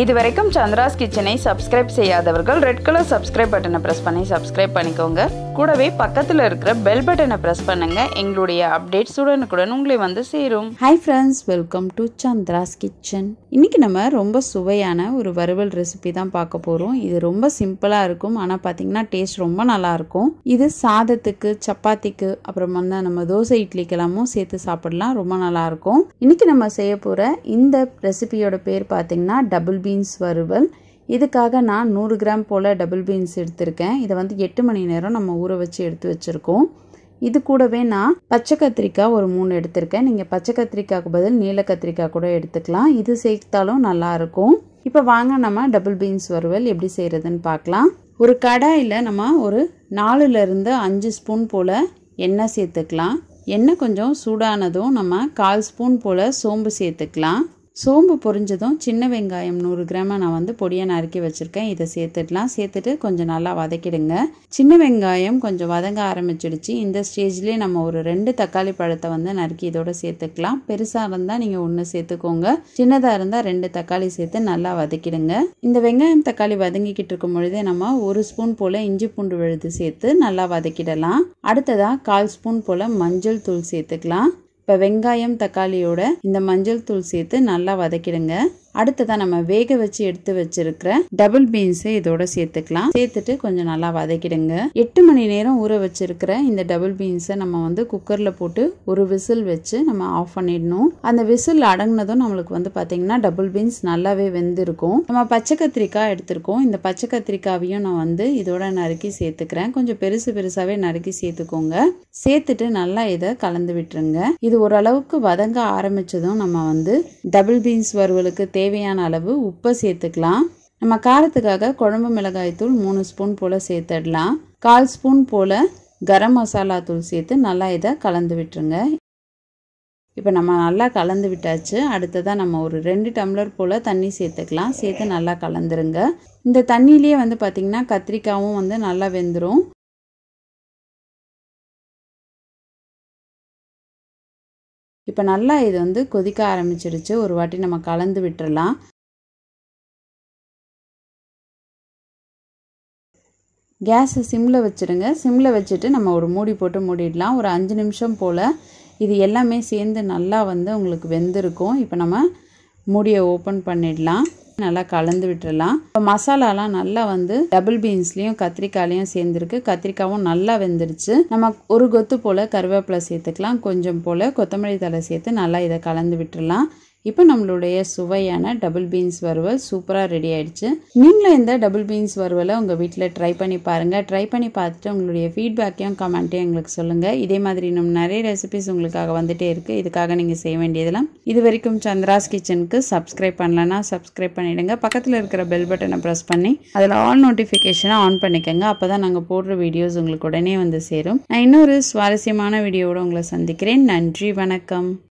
இது வரைக்கும் சந்திராஸ் கிச்சனை சப்ஸ்கிரைப் செய்யாதவர்கள் ரெட் கலர் சப்ஸ்கிரைப் பட்டனை ப்ரெஸ் பண்ணி சப்ஸ்கிரைப் பண்ணிக்கோங்க கூடவே பக்கத்தில் இருக்கிற பெல் பட்டனை ப்ரெஸ் பண்ணுங்கள் எங்களுடைய அப்டேட்ஸ் உடனுக்குடன் உங்களை வந்து சேரும் hi friends welcome to Chandra's kitchen இன்றைக்கி நம்ம ரொம்ப சுவையான ஒரு வறுவல் ரெசிபி தான் பார்க்க போகிறோம் இது ரொம்ப சிம்பிளாக இருக்கும் ஆனால் பார்த்திங்கன்னா டேஸ்ட் ரொம்ப நல்லாயிருக்கும் இது சாதத்துக்கு சப்பாத்திக்கு அப்புறம் வந்து நம்ம தோசை இட்லிக்கெல்லாமும் சேர்த்து சாப்பிடலாம் ரொம்ப நல்லாயிருக்கும் இன்றைக்கி நம்ம செய்ய போகிற இந்த ரெசிபியோட பேர் பார்த்திங்கன்னா டபுள் பீன்ஸ் வறுவல் இதுக்காக நான் நூறு கிராம் போல் டபுள் பீன்ஸ் எடுத்திருக்கேன் இதை வந்து எட்டு மணி நேரம் நம்ம ஊற வச்சு எடுத்து வச்சுருக்கோம் இது கூடவே நான் பச்சை கத்திரிக்காய் ஒரு மூணு எடுத்திருக்கேன் நீங்கள் பச்சை கத்திரிக்காய்க்கு பதில் நீல கத்திரிக்காய் கூட எடுத்துக்கலாம் இது சேர்த்தாலும் நல்லாயிருக்கும் இப்போ வாங்க நம்ம டபுள் பீன்ஸ் வறுவல் எப்படி செய்கிறதுன்னு பார்க்கலாம் ஒரு கடாயில் நம்ம ஒரு நாலுலேருந்து அஞ்சு ஸ்பூன் போல் எண்ணெய் சேர்த்துக்கலாம் எண்ணெய் கொஞ்சம் சூடானதும் நம்ம கால் ஸ்பூன் போல் சோம்பு சேர்த்துக்கலாம் சோம்பு பொரிஞ்சதும் சின்ன வெங்காயம் நூறு கிராம நான் வந்து பொடியாக நறுக்கி வச்சுருக்கேன் இதை சேர்த்துடலாம் சேர்த்துட்டு கொஞ்சம் நல்லா வதக்கிடுங்க சின்ன வெங்காயம் கொஞ்சம் வதங்க ஆரம்பிச்சிடுச்சு இந்த ஸ்டேஜ்லேயே நம்ம ஒரு ரெண்டு தக்காளி பழத்தை வந்து நறுக்கி இதோட சேர்த்துக்கலாம் பெருசாக இருந்தால் நீங்கள் ஒன்று சேர்த்துக்கோங்க சின்னதாக இருந்தால் ரெண்டு தக்காளி சேர்த்து நல்லா வதக்கிடுங்க இந்த வெங்காயம் தக்காளி வதங்கிக்கிட்டு இருக்கும் பொழுதே நம்ம ஒரு ஸ்பூன் போல் இஞ்சி பூண்டு விழுது சேர்த்து நல்லா வதக்கிடலாம் அடுத்ததாக கால் ஸ்பூன் போல் மஞ்சள் தூள் சேர்த்துக்கலாம் இப்போ வெங்காயம் தக்காளியோட இந்த மஞ்சள் தூள் சேர்த்து நல்லா வதக்கிடுங்க அடுத்ததாக நம்ம வேக வச்சு எடுத்து வச்சிருக்கிற டபுள் பீன்ஸை இதோட சேர்த்துக்கலாம் சேர்த்துட்டு கொஞ்சம் நல்லா வதக்கிடுங்க எட்டு மணி நேரம் ஊற வச்சிருக்கிற இந்த டபுள் பீன்ஸை நம்ம வந்து குக்கரில் போட்டு ஒரு விசில் வச்சு நம்ம ஆஃப் பண்ணிடணும் அந்த விசில் அடங்கினதும் நம்மளுக்கு வந்து பார்த்தீங்கன்னா டபுள் பீன்ஸ் நல்லாவே வெந்திருக்கும் நம்ம பச்சை கத்திரிக்காய் எடுத்திருக்கோம் இந்த பச்சை கத்திரிக்காவையும் நான் வந்து இதோட நறுக்கி சேர்த்துக்கிறேன் கொஞ்சம் பெருசு பெருசாகவே நறுக்கி சேர்த்துக்கோங்க சேர்த்துட்டு நல்லா இதை கலந்து விட்டுருங்க இது ஓரளவுக்கு வதங்க ஆரம்பித்ததும் நம்ம வந்து டபுள் பீன்ஸ் வறுவலுக்கு தேவை தேவையான அளவு உப்பை சேர்த்துக்கலாம் நம்ம காரத்துக்காக குழம்பு மிளகாய் தூள் மூணு ஸ்பூன் போல் சேர்த்துடலாம் கால் ஸ்பூன் போல் கரம் மசாலா தூள் சேர்த்து நல்லா இதை கலந்து விட்டுருங்க இப்போ நம்ம நல்லா கலந்து விட்டாச்சு அடுத்ததாக நம்ம ஒரு ரெண்டு டம்ளர் போல் தண்ணி சேர்த்துக்கலாம் சேர்த்து நல்லா கலந்துருங்க இந்த தண்ணியிலே வந்து பார்த்திங்கன்னா கத்திரிக்காயும் வந்து நல்லா வெந்துடும் இப்போ நல்லா இது வந்து கொதிக்க ஆரம்பிச்சிடுச்சு ஒரு வாட்டி நம்ம கலந்து விட்டுறலாம் கேஸை சிம்மில் வச்சுருங்க சிம்மில் வச்சுட்டு நம்ம ஒரு மூடி போட்டு மூடிடலாம் ஒரு அஞ்சு நிமிஷம் போல் இது எல்லாமே சேர்ந்து நல்லா வந்து உங்களுக்கு வெந்திருக்கும் இப்போ நம்ம மூடியை ஓப்பன் பண்ணிடலாம் நல்லா கலந்து விட்டுடலாம் இப்போ மசாலாலாம் நல்லா வந்து டபுள் பீன்ஸ்லேயும் கத்திரிக்காயிலையும் சேர்ந்துருக்கு கத்திரிக்காயும் நல்லா வெந்துருச்சு நம்ம ஒரு கொத்து போல் கருவேப்பிலை சேர்த்துக்கலாம் கொஞ்சம் போல் கொத்தமல்லி தலை சேர்த்து நல்லா இதை கலந்து விட்டுடலாம் இப்போ நம்மளுடைய சுவையான டபுள் பீன்ஸ் வறுவல் சூப்பராக ரெடி ஆயிடுச்சு நீங்களும் இந்த டபுள் பீன்ஸ் வறுவலை உங்கள் வீட்டில் ட்ரை பண்ணி பாருங்கள் ட்ரை பண்ணி பார்த்துட்டு உங்களுடைய ஃபீட்பேக்கையும் கமெண்ட்டையும் எங்களுக்கு சொல்லுங்கள் இதே மாதிரி இன்னும் நிறைய ரெசிபிஸ் உங்களுக்காக வந்துகிட்டே இருக்குது இதுக்காக நீங்கள் செய்ய வேண்டியதெல்லாம் இது வரைக்கும் சந்திராஸ் கிச்சனுக்கு சப்ஸ்கிரைப் பண்ணலன்னா சப்ஸ்கிரைப் பண்ணிவிடுங்க பக்கத்தில் இருக்கிற பெல் பட்டனை ப்ரெஸ் பண்ணி அதில் ஆல் நோட்டிஃபிகேஷனை ஆன் பண்ணிக்கோங்க அப்போ தான் நாங்கள் போடுற வீடியோஸ் உங்களுக்கு உடனே வந்து சேரும் நான் இன்னொரு சுவாரஸ்யமான வீடியோவோட உங்களை சந்திக்கிறேன் நன்றி வணக்கம்